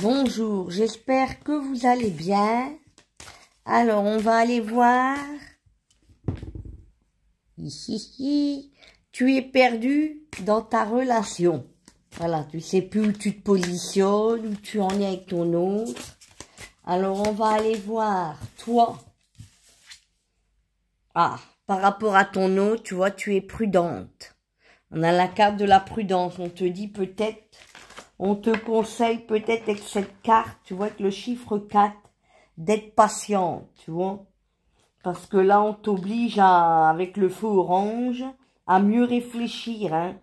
Bonjour, j'espère que vous allez bien. Alors, on va aller voir. Ici, tu es perdu dans ta relation. Voilà, tu sais plus où tu te positionnes, où tu en es avec ton autre. Alors, on va aller voir, toi. Ah, par rapport à ton autre, tu vois, tu es prudente. On a la carte de la prudence. On te dit peut-être on te conseille peut-être avec cette carte, tu vois, avec le chiffre 4, d'être patient, tu vois. Parce que là, on t'oblige, à avec le feu orange, à mieux réfléchir. Hein.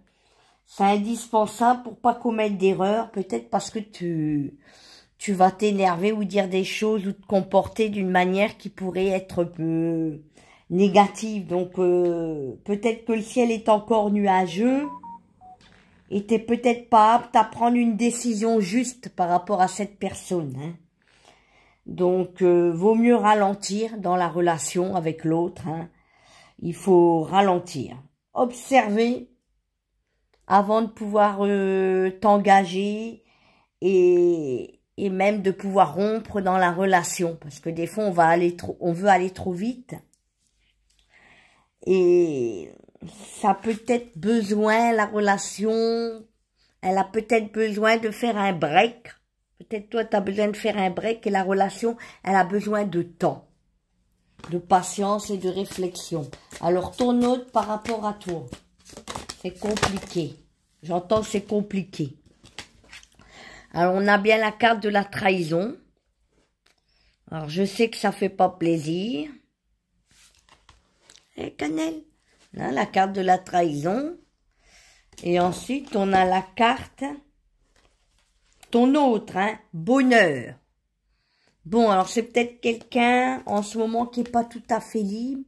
C'est indispensable pour pas commettre d'erreurs, peut-être parce que tu, tu vas t'énerver ou dire des choses ou te comporter d'une manière qui pourrait être négative. Donc, euh, peut-être que le ciel est encore nuageux et était peut-être pas apte à prendre une décision juste par rapport à cette personne. Hein. Donc, euh, vaut mieux ralentir dans la relation avec l'autre. Hein. Il faut ralentir. Observer avant de pouvoir euh, t'engager et, et même de pouvoir rompre dans la relation. Parce que des fois, on, va aller trop, on veut aller trop vite. Et ça peut-être besoin, la relation, elle a peut-être besoin de faire un break. Peut-être toi, tu as besoin de faire un break et la relation, elle a besoin de temps, de patience et de réflexion. Alors, ton autre par rapport à toi, c'est compliqué. J'entends c'est compliqué. Alors, on a bien la carte de la trahison. Alors, je sais que ça fait pas plaisir. Et eh, Hein, la carte de la trahison. Et ensuite, on a la carte, ton autre, hein, bonheur. Bon, alors c'est peut-être quelqu'un en ce moment qui n'est pas tout à fait libre.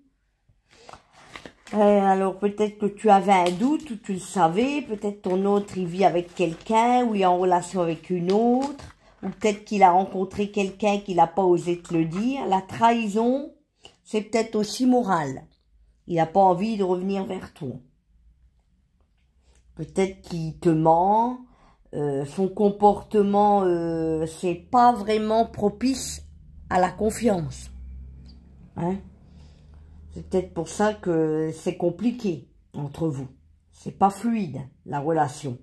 Euh, alors peut-être que tu avais un doute ou tu le savais, peut-être ton autre il vit avec quelqu'un ou il est en relation avec une autre, ou peut-être qu'il a rencontré quelqu'un qu'il n'a pas osé te le dire. La trahison, c'est peut-être aussi morale. Il n'a pas envie de revenir vers toi. Peut-être qu'il te ment. Euh, son comportement, euh, c'est pas vraiment propice à la confiance. Hein? c'est peut-être pour ça que c'est compliqué entre vous. C'est pas fluide, la relation.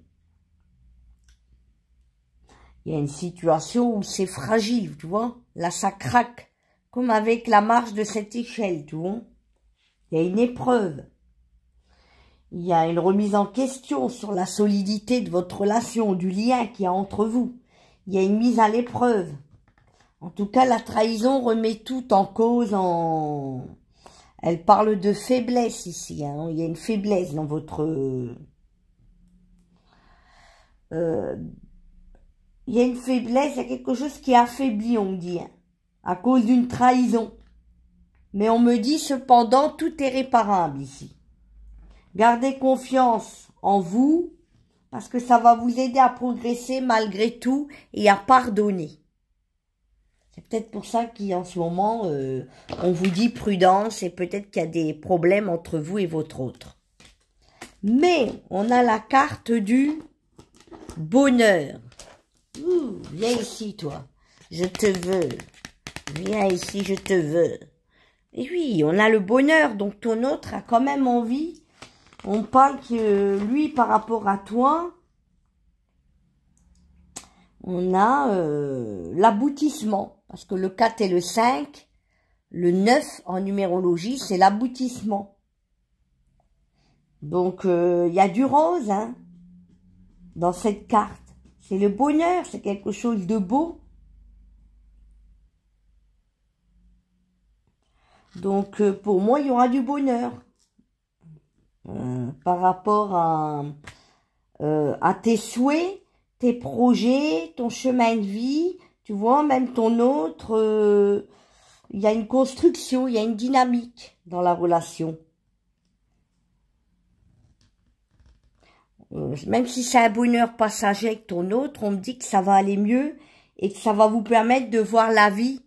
Il y a une situation où c'est fragile, tu vois. Là, ça craque. Comme avec la marche de cette échelle, tu vois. Il y a une épreuve. Il y a une remise en question sur la solidité de votre relation, du lien qu'il y a entre vous. Il y a une mise à l'épreuve. En tout cas, la trahison remet tout en cause en... Elle parle de faiblesse ici. Hein. Il y a une faiblesse dans votre... Euh, il y a une faiblesse, il y a quelque chose qui affaiblit, affaibli, on dit, hein, à cause d'une trahison. Mais on me dit cependant tout est réparable ici. Gardez confiance en vous parce que ça va vous aider à progresser malgré tout et à pardonner. C'est peut-être pour ça qu'en ce moment, euh, on vous dit prudence et peut-être qu'il y a des problèmes entre vous et votre autre. Mais on a la carte du bonheur. viens ici toi, je te veux. Viens ici, je te veux. Et oui, on a le bonheur, donc ton autre a quand même envie. On parle que lui, par rapport à toi, on a euh, l'aboutissement. Parce que le 4 et le 5, le 9 en numérologie, c'est l'aboutissement. Donc, euh, il y a du rose hein, dans cette carte. C'est le bonheur, c'est quelque chose de beau. Donc, euh, pour moi, il y aura du bonheur. Euh, par rapport euh, à, tes souhaits, tes projets, ton chemin de vie, tu vois, même ton autre, il y a une construction, il y a une dynamique dans la relation. Même si c'est un bonheur passager avec ton autre, on me dit que ça va aller mieux et que ça va vous permettre de voir la vie,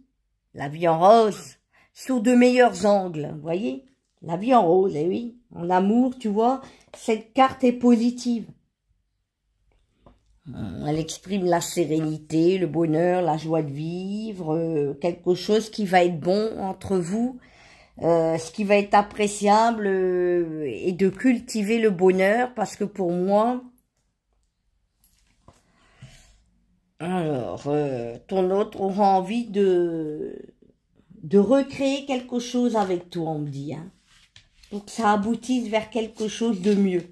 la vie en rose sous de meilleurs angles, voyez La vie en rose, eh oui, en amour, tu vois, cette carte est positive. Hum. Elle exprime la sérénité, le bonheur, la joie de vivre, euh, quelque chose qui va être bon entre vous, euh, ce qui va être appréciable euh, et de cultiver le bonheur parce que pour moi, alors, ton autre aura envie de de recréer quelque chose avec toi, on me dit. Hein. Donc, pour que ça aboutisse vers quelque chose de mieux.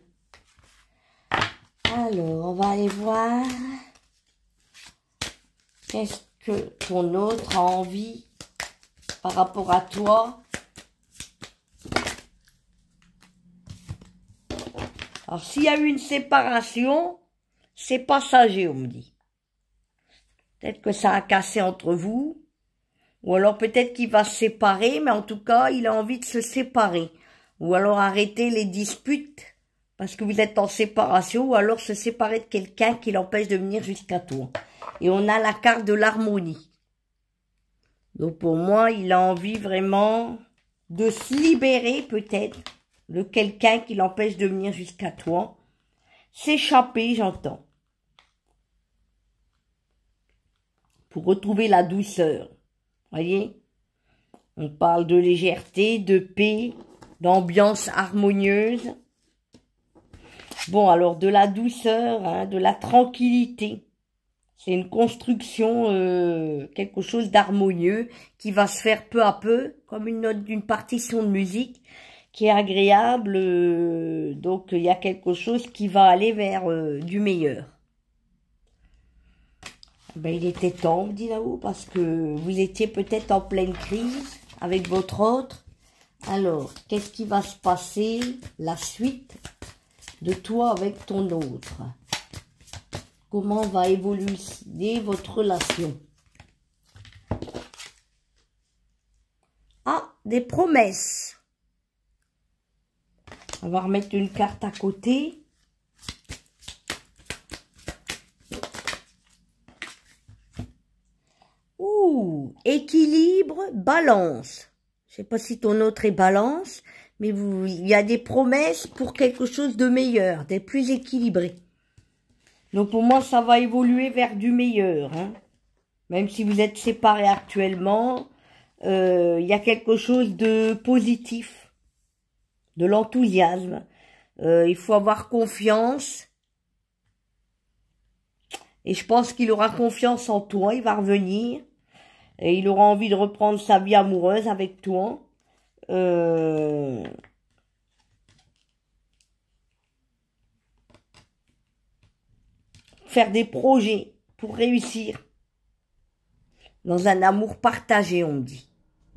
Alors, on va aller voir qu'est-ce que ton autre a envie par rapport à toi. Alors, s'il y a eu une séparation, c'est passager, on me dit. Peut-être que ça a cassé entre vous. Ou alors peut-être qu'il va se séparer, mais en tout cas, il a envie de se séparer. Ou alors arrêter les disputes parce que vous êtes en séparation, ou alors se séparer de quelqu'un qui l'empêche de venir jusqu'à toi. Et on a la carte de l'harmonie. Donc pour moi, il a envie vraiment de se libérer peut-être de quelqu'un qui l'empêche de venir jusqu'à toi. S'échapper, j'entends. Pour retrouver la douceur. Voyez On parle de légèreté, de paix, d'ambiance harmonieuse. Bon, alors de la douceur, hein, de la tranquillité. C'est une construction, euh, quelque chose d'harmonieux qui va se faire peu à peu, comme une note d'une partition de musique qui est agréable. Euh, donc il y a quelque chose qui va aller vers euh, du meilleur. Ben, il était temps, dit là-haut, parce que vous étiez peut-être en pleine crise avec votre autre. Alors, qu'est-ce qui va se passer la suite de toi avec ton autre Comment va évoluer votre relation Ah, des promesses. On va remettre une carte à côté. Équilibre, balance. Je sais pas si ton autre est balance, mais vous, il y a des promesses pour quelque chose de meilleur, des plus équilibré. Donc pour moi, ça va évoluer vers du meilleur. Hein. Même si vous êtes séparés actuellement, euh, il y a quelque chose de positif, de l'enthousiasme. Euh, il faut avoir confiance. Et je pense qu'il aura confiance en toi, il va revenir. Et il aura envie de reprendre sa vie amoureuse avec toi. Euh, faire des projets pour réussir. Dans un amour partagé, on dit.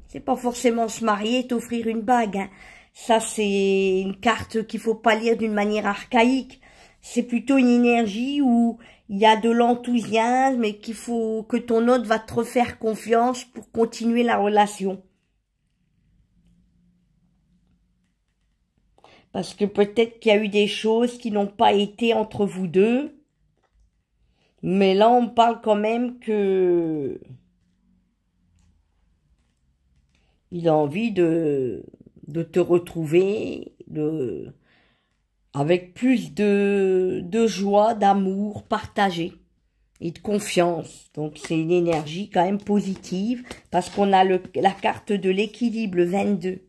C'est pas forcément se marier, t'offrir une bague. Hein. Ça, c'est une carte qu'il faut pas lire d'une manière archaïque. C'est plutôt une énergie où il y a de l'enthousiasme et qu'il faut que ton autre va te refaire confiance pour continuer la relation. Parce que peut-être qu'il y a eu des choses qui n'ont pas été entre vous deux. Mais là, on parle quand même que il a envie de, de te retrouver, de, avec plus de, de joie, d'amour partagé et de confiance. Donc c'est une énergie quand même positive parce qu'on a le, la carte de l'équilibre, 22.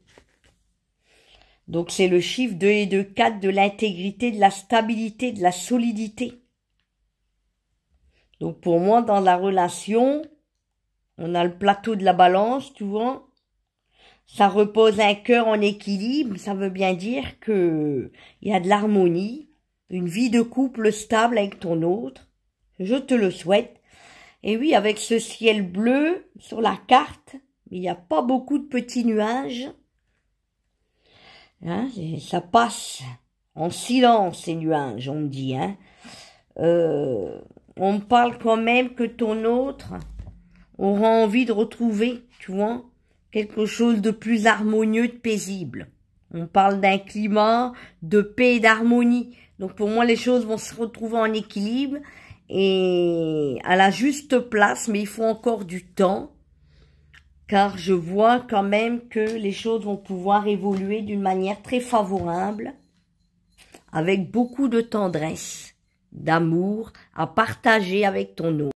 Donc c'est le chiffre 2 et 2, 4 de l'intégrité, de la stabilité, de la solidité. Donc pour moi, dans la relation, on a le plateau de la balance, tu vois ça repose un cœur en équilibre, ça veut bien dire que il y a de l'harmonie, une vie de couple stable avec ton autre. Je te le souhaite. Et oui, avec ce ciel bleu sur la carte, il n'y a pas beaucoup de petits nuages. Hein, ça passe en silence ces nuages, on me dit. Hein. Euh, on me parle quand même que ton autre aura envie de retrouver, tu vois quelque chose de plus harmonieux, de paisible. On parle d'un climat de paix et d'harmonie. Donc pour moi, les choses vont se retrouver en équilibre et à la juste place, mais il faut encore du temps, car je vois quand même que les choses vont pouvoir évoluer d'une manière très favorable, avec beaucoup de tendresse, d'amour à partager avec ton autre.